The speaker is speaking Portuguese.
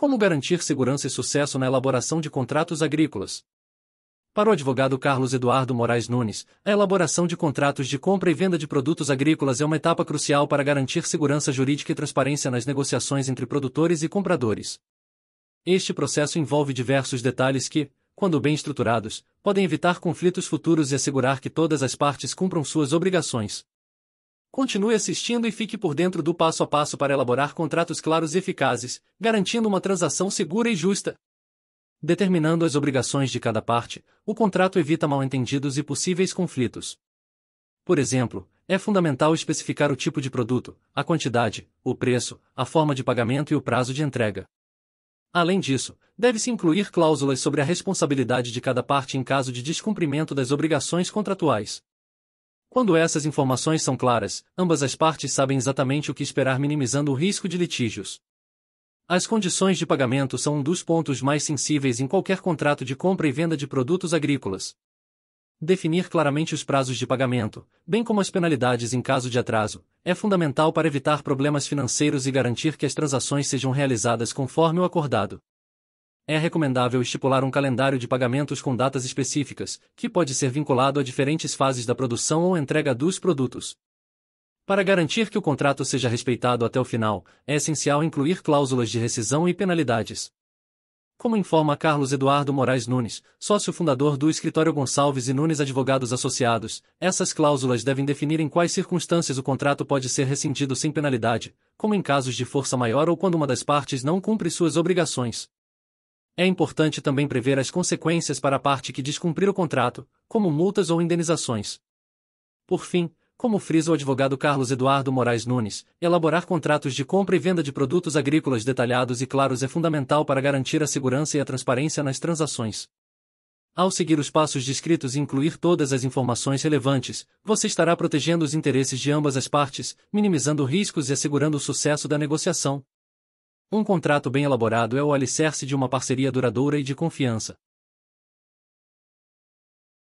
Como garantir segurança e sucesso na elaboração de contratos agrícolas? Para o advogado Carlos Eduardo Moraes Nunes, a elaboração de contratos de compra e venda de produtos agrícolas é uma etapa crucial para garantir segurança jurídica e transparência nas negociações entre produtores e compradores. Este processo envolve diversos detalhes que, quando bem estruturados, podem evitar conflitos futuros e assegurar que todas as partes cumpram suas obrigações. Continue assistindo e fique por dentro do passo a passo para elaborar contratos claros e eficazes, garantindo uma transação segura e justa. Determinando as obrigações de cada parte, o contrato evita mal-entendidos e possíveis conflitos. Por exemplo, é fundamental especificar o tipo de produto, a quantidade, o preço, a forma de pagamento e o prazo de entrega. Além disso, deve-se incluir cláusulas sobre a responsabilidade de cada parte em caso de descumprimento das obrigações contratuais. Quando essas informações são claras, ambas as partes sabem exatamente o que esperar, minimizando o risco de litígios. As condições de pagamento são um dos pontos mais sensíveis em qualquer contrato de compra e venda de produtos agrícolas. Definir claramente os prazos de pagamento, bem como as penalidades em caso de atraso, é fundamental para evitar problemas financeiros e garantir que as transações sejam realizadas conforme o acordado é recomendável estipular um calendário de pagamentos com datas específicas, que pode ser vinculado a diferentes fases da produção ou entrega dos produtos. Para garantir que o contrato seja respeitado até o final, é essencial incluir cláusulas de rescisão e penalidades. Como informa Carlos Eduardo Moraes Nunes, sócio fundador do escritório Gonçalves e Nunes Advogados Associados, essas cláusulas devem definir em quais circunstâncias o contrato pode ser rescindido sem penalidade, como em casos de força maior ou quando uma das partes não cumpre suas obrigações. É importante também prever as consequências para a parte que descumprir o contrato, como multas ou indenizações. Por fim, como frisa o advogado Carlos Eduardo Moraes Nunes, elaborar contratos de compra e venda de produtos agrícolas detalhados e claros é fundamental para garantir a segurança e a transparência nas transações. Ao seguir os passos descritos e incluir todas as informações relevantes, você estará protegendo os interesses de ambas as partes, minimizando riscos e assegurando o sucesso da negociação. Um contrato bem elaborado é o alicerce de uma parceria duradoura e de confiança.